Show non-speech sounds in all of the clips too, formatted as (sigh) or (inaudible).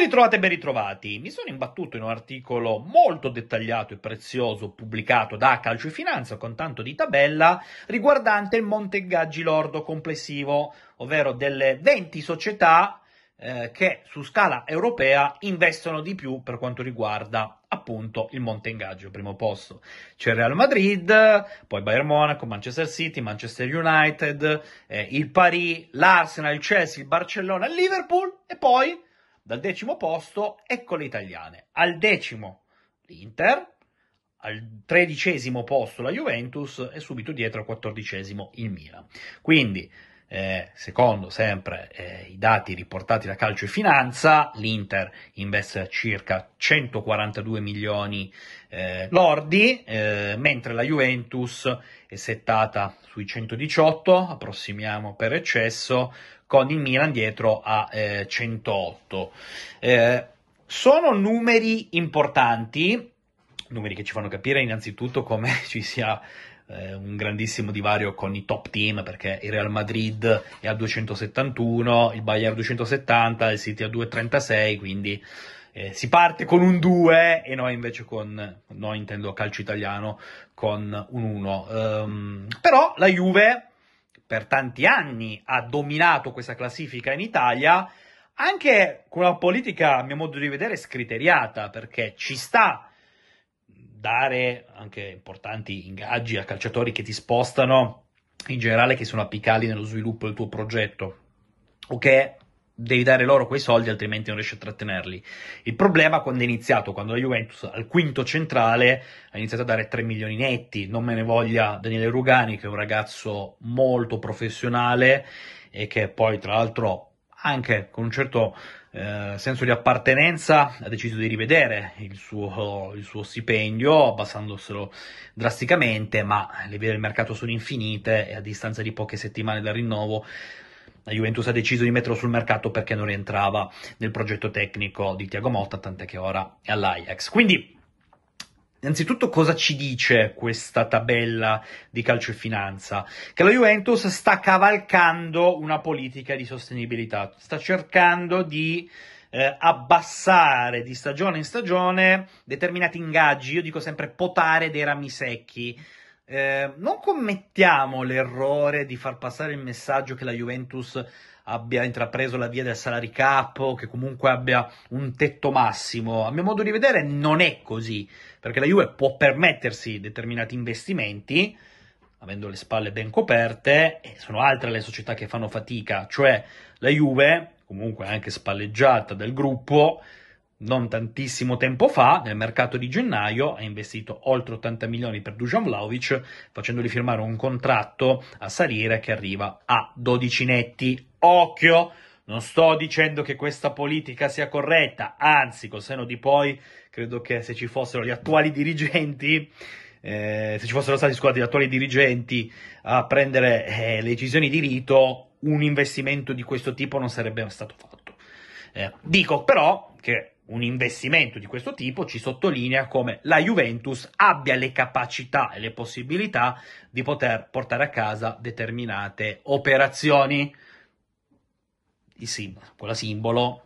Ben ritrovate e ben ritrovati. Mi sono imbattuto in un articolo molto dettagliato e prezioso pubblicato da Calcio e Finanza con tanto di tabella riguardante il montegaggi lordo complessivo, ovvero delle 20 società eh, che su scala europea investono di più per quanto riguarda appunto il monte ingaggio, primo posto. C'è Real Madrid, poi Bayern Monaco, Manchester City, Manchester United, eh, il Paris, l'Arsenal, il Chelsea, il Barcellona, il Liverpool e poi dal decimo posto, ecco le italiane. Al decimo l'Inter, al tredicesimo posto la Juventus e subito dietro al quattordicesimo il Milan. Quindi eh, secondo sempre eh, i dati riportati da Calcio e Finanza, l'Inter investe circa 142 milioni eh, lordi, eh, mentre la Juventus è settata sui 118, approssimiamo per eccesso, con il Milan dietro a 108. Eh, eh, sono numeri importanti, numeri che ci fanno capire innanzitutto come (laughs) ci sia eh, un grandissimo divario con i top team perché il Real Madrid è a 271, il Bayern 270, il City a 236, quindi eh, si parte con un 2 e noi invece con, no intendo calcio italiano, con un 1. Um, ehm, però la Juve per tanti anni ha dominato questa classifica in Italia anche con una politica, a mio modo di vedere, scriteriata, perché ci sta dare anche importanti ingaggi a calciatori che ti spostano in generale che sono apicali nello sviluppo del tuo progetto o che devi dare loro quei soldi altrimenti non riesci a trattenerli. Il problema quando è iniziato, quando la Juventus al quinto centrale ha iniziato a dare 3 milioni netti, non me ne voglia Daniele Rugani che è un ragazzo molto professionale e che poi tra l'altro anche con un certo eh, senso di appartenenza ha deciso di rivedere il suo, il suo stipendio abbassandoselo drasticamente, ma le vie del mercato sono infinite e a distanza di poche settimane dal rinnovo la Juventus ha deciso di metterlo sul mercato perché non rientrava nel progetto tecnico di Tiago Motta, tant'è che ora è all'Ajax. Quindi Innanzitutto cosa ci dice questa tabella di calcio e finanza? Che la Juventus sta cavalcando una politica di sostenibilità, sta cercando di eh, abbassare di stagione in stagione determinati ingaggi, io dico sempre potare dei rami secchi. Eh, non commettiamo l'errore di far passare il messaggio che la Juventus abbia intrapreso la via del salary cap, che comunque abbia un tetto massimo. A mio modo di vedere non è così, perché la Juve può permettersi determinati investimenti, avendo le spalle ben coperte, e sono altre le società che fanno fatica, cioè la Juve, comunque anche spalleggiata del gruppo, non tantissimo tempo fa, nel mercato di gennaio, ha investito oltre 80 milioni per Dujan Vlaovic, facendogli firmare un contratto a salire che arriva a 12 netti. Occhio! Non sto dicendo che questa politica sia corretta, anzi, col seno di poi, credo che se ci fossero gli attuali dirigenti, eh, se ci fossero stati scusate, gli attuali dirigenti a prendere eh, le decisioni di rito, un investimento di questo tipo non sarebbe stato fatto. Eh, dico però che un investimento di questo tipo ci sottolinea come la Juventus abbia le capacità e le possibilità di poter portare a casa determinate operazioni. Simbolo, quella simbolo,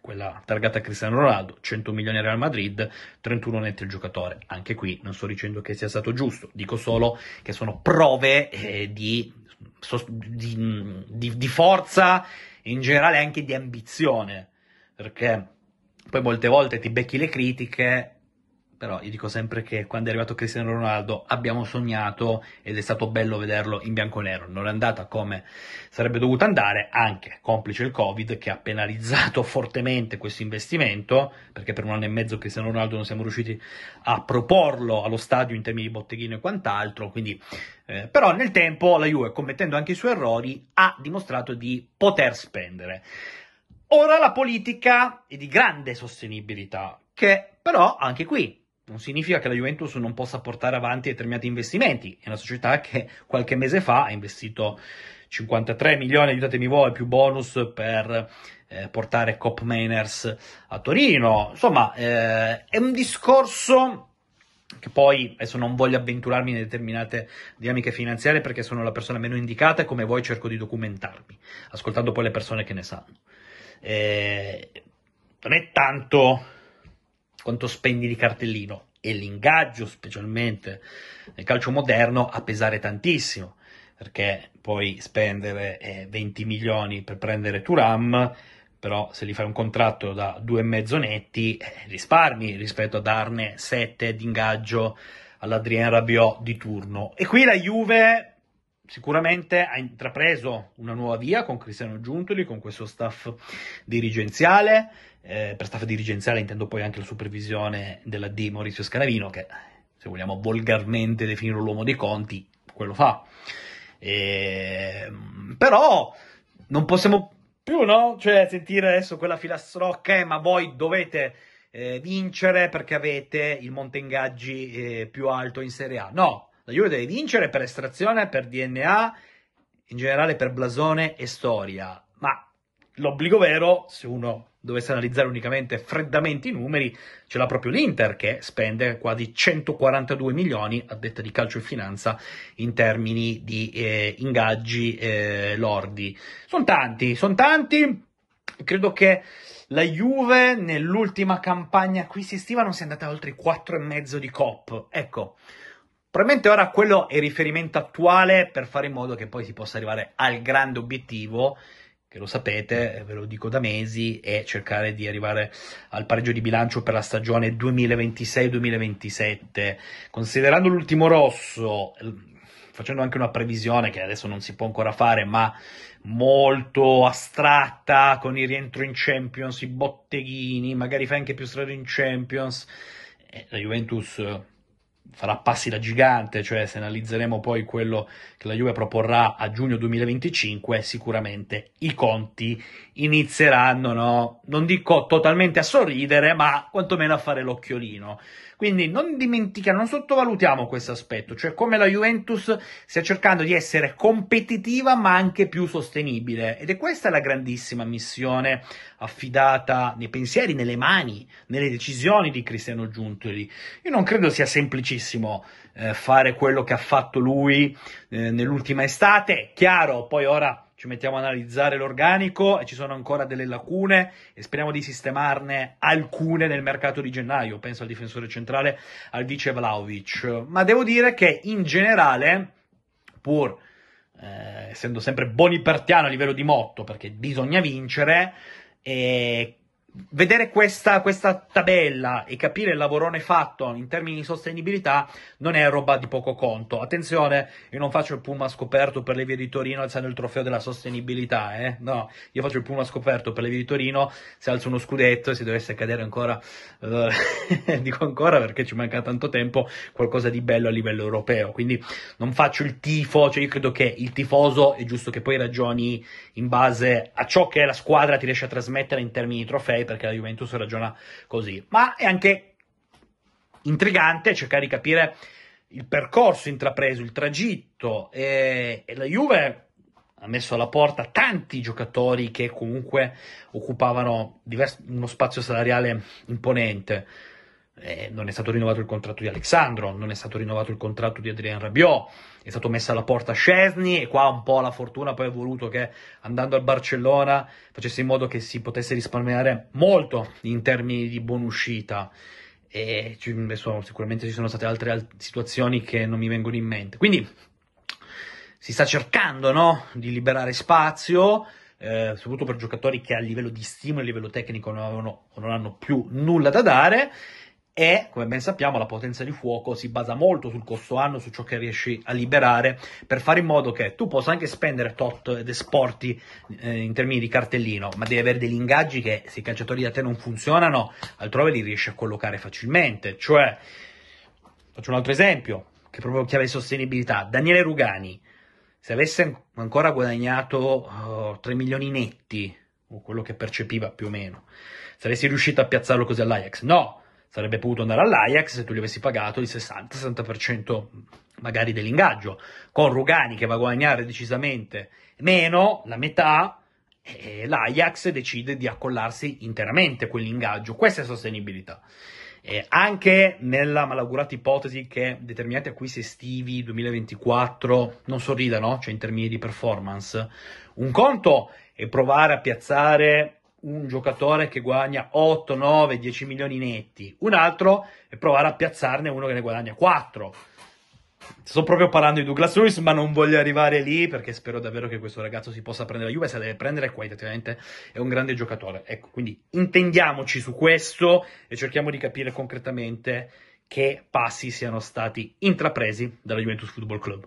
quella targata Cristiano Ronaldo, 100 milioni Real Madrid, 31 netti il giocatore. Anche qui non sto dicendo che sia stato giusto, dico solo che sono prove eh, di, di, di, di forza, in generale anche di ambizione, perché poi molte volte ti becchi le critiche, però io dico sempre che quando è arrivato Cristiano Ronaldo abbiamo sognato ed è stato bello vederlo in bianco e nero. Non è andata come sarebbe dovuta andare, anche complice il Covid che ha penalizzato (laughs) fortemente questo investimento, perché per un anno e mezzo Cristiano Ronaldo non siamo riusciti a proporlo allo stadio in termini di botteghino e quant'altro, quindi eh, però nel tempo la Juve, commettendo anche i suoi errori, ha dimostrato di poter spendere. Ora la politica è di grande sostenibilità, che però anche qui non significa che la Juventus non possa portare avanti determinati investimenti. È una società che qualche mese fa ha investito 53 milioni, aiutatemi voi, più bonus per eh, portare Cop Mainers a Torino. Insomma, eh, è un discorso che poi adesso non voglio avventurarmi in determinate dinamiche finanziarie perché sono la persona meno indicata e come voi cerco di documentarmi, ascoltando poi le persone che ne sanno eh, non è tanto quanto spendi di cartellino, e l'ingaggio, specialmente nel calcio moderno, a pesare tantissimo, perché puoi spendere eh, 20 milioni per prendere Turam, però se gli fai un contratto da due e mezzo netti eh, risparmi rispetto a darne 7 di ingaggio all'Adrien Rabiot di turno. E qui la Juve sicuramente ha intrapreso una nuova via con Cristiano Giuntoli, con questo staff dirigenziale, eh, per staff dirigenziale intendo poi anche la supervisione della D Maurizio Scaravino, che se vogliamo volgarmente definire l'uomo dei conti, quello fa. E... Ehm, però non possiamo più, no? Cioè, sentire adesso quella filastrocca, eh, ma voi dovete eh, vincere perché avete il monte ingaggi eh, più alto in Serie A. No, la Juve deve vincere per estrazione, per DNA, in generale per blasone e storia. Ma l'obbligo vero, se uno dovesse analizzare unicamente freddamente i numeri, ce l'ha proprio l'Inter che spende quasi 142 milioni, a detta di calcio e finanza, in termini di eh, ingaggi eh, lordi. Sono tanti, sono tanti. Credo che la Juve nell'ultima campagna acquisistiva non sia andata oltre i 4,5 di COP. Ecco, Probabilmente ora quello è riferimento attuale per fare in modo che poi si possa arrivare al grande obiettivo, che lo sapete, eh, ve lo dico da mesi, è cercare di arrivare al pareggio di bilancio per la stagione 2026-2027. Considerando l'ultimo rosso, facendo anche una previsione che adesso non si può ancora fare, ma molto astratta, con il rientro in Champions, i botteghini, magari fai anche più strada in Champions, eh, la Juventus farà passi da gigante, cioè se analizzeremo poi quello che la Juve proporrà a giugno 2025, sicuramente i conti inizieranno, no? non dico totalmente a sorridere, ma quantomeno a fare l'occhiolino. Quindi non dimentichiamo, non sottovalutiamo questo aspetto, cioè come la Juventus stia cercando di essere competitiva ma anche più sostenibile. Ed è questa la grandissima missione affidata nei pensieri, nelle mani, nelle decisioni di Cristiano Giuntoli. Io non credo sia semplicissimo eh, fare quello che ha fatto lui eh, nell'ultima estate, chiaro, poi ora ci mettiamo a analizzare l'organico e ci sono ancora delle lacune e speriamo di sistemarne alcune nel mercato di gennaio, penso al difensore centrale, al vice Vlaovic. Ma devo dire che in generale, pur eh, essendo sempre bonipartiano a livello di motto, perché bisogna vincere, e vedere questa, questa, tabella e capire il lavorone fatto in termini di sostenibilità non è roba di poco conto. Attenzione, io non faccio il Puma scoperto per le vie di Torino alzando il trofeo della sostenibilità, eh? No, io faccio il Puma scoperto per le vie di Torino se alzo uno scudetto e se dovesse cadere ancora, eh, (laughs) dico ancora perché ci manca tanto tempo, qualcosa di bello a livello europeo. Quindi non faccio il tifo, cioè io credo che il tifoso è giusto che poi ragioni in base a ciò che la squadra ti riesce a trasmettere in termini di trofeo ok? Perché la Juventus ragiona così. Ma è anche intrigante cercare di capire il percorso intrapreso, il tragitto e, e la Juve ha messo alla porta tanti giocatori che comunque occupavano diverso, uno spazio salariale imponente. Eh, non è stato rinnovato il contratto di Alexandro, non è stato rinnovato il contratto di Adrien Rabiot, è stato messo alla porta Scesni e qua un po' la fortuna poi ha voluto che andando al Barcellona facesse in modo che si potesse risparmiare molto in termini di buonuscita. E adesso, sicuramente ci sono state altre al- situazioni che non mi vengono in mente. Quindi si sta cercando no? di liberare spazio. Eh, soprattutto per giocatori che a livello di stimolo, a livello tecnico non, avevano, non hanno più nulla da dare e, come ben sappiamo, la potenza di fuoco si basa molto sul costo anno, su ciò che riesci a liberare, per fare in modo che tu possa anche spendere tot ed esporti eh, in termini di cartellino, ma devi avere degli ingaggi che se i calciatori da te non funzionano, altrove li riesci a collocare facilmente. Cioè, faccio un altro esempio, che è proprio chiave di sostenibilità, Daniele Rugani, se avesse ancora guadagnato uh, 3 milioni netti, o quello che percepiva più o meno, saresti riuscito a piazzarlo così all'Ajax? No! sarebbe potuto andare all'Ajax se tu gli avessi pagato il 60-60% mm, magari dell'ingaggio, con Rugani che va a guadagnare decisamente meno, la metà, e l'Ajax decide di accollarsi interamente quell'ingaggio. Questa è sostenibilità. Eh, anche nella malaugurata ipotesi che determinati acquisti estivi 2024 non sorridano, cioè in termini di performance, un conto è provare a piazzare un giocatore che guadagna 8, 9, 10 milioni netti, un altro e provare a piazzarne uno che ne guadagna 4. Sto proprio parlando di Douglas Lewis, ma non voglio arrivare lì perché spero davvero che questo ragazzo si possa prendere la Juve. Se la deve prendere qualitativamente è un grande giocatore. Ecco, quindi intendiamoci su questo e cerchiamo di capire concretamente che passi siano stati intrapresi dalla Juventus Football Club.